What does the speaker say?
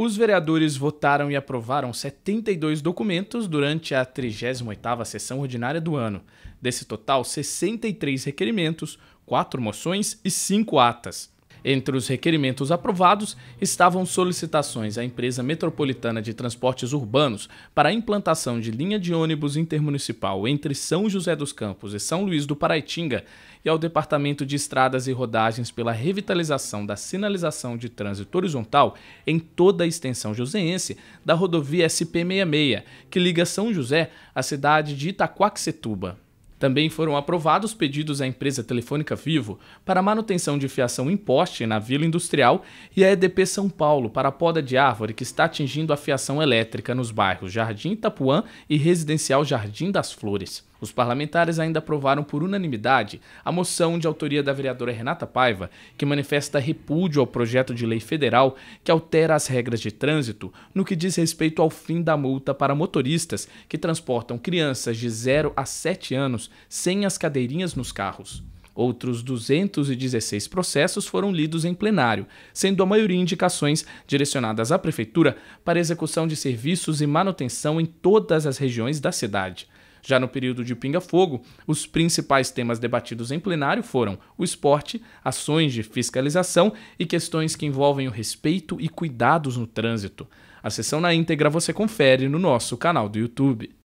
Os vereadores votaram e aprovaram 72 documentos durante a 38ª sessão ordinária do ano. Desse total, 63 requerimentos, 4 moções e 5 atas. Entre os requerimentos aprovados estavam solicitações à empresa metropolitana de transportes urbanos para a implantação de linha de ônibus intermunicipal entre São José dos Campos e São Luís do Paraitinga e ao Departamento de Estradas e Rodagens pela revitalização da sinalização de trânsito horizontal em toda a extensão joseense da rodovia SP66, que liga São José à cidade de Itaquaquecetuba. Também foram aprovados pedidos à empresa Telefônica Vivo para manutenção de fiação em poste na Vila Industrial e à EDP São Paulo para a poda de árvore que está atingindo a fiação elétrica nos bairros Jardim Itapuã e Residencial Jardim das Flores. Os parlamentares ainda aprovaram por unanimidade a moção de autoria da vereadora Renata Paiva, que manifesta repúdio ao projeto de lei federal que altera as regras de trânsito no que diz respeito ao fim da multa para motoristas que transportam crianças de 0 a 7 anos sem as cadeirinhas nos carros. Outros 216 processos foram lidos em plenário, sendo a maioria indicações direcionadas à Prefeitura para execução de serviços e manutenção em todas as regiões da cidade. Já no período de Pinga Fogo, os principais temas debatidos em plenário foram o esporte, ações de fiscalização e questões que envolvem o respeito e cuidados no trânsito. A sessão na íntegra você confere no nosso canal do YouTube.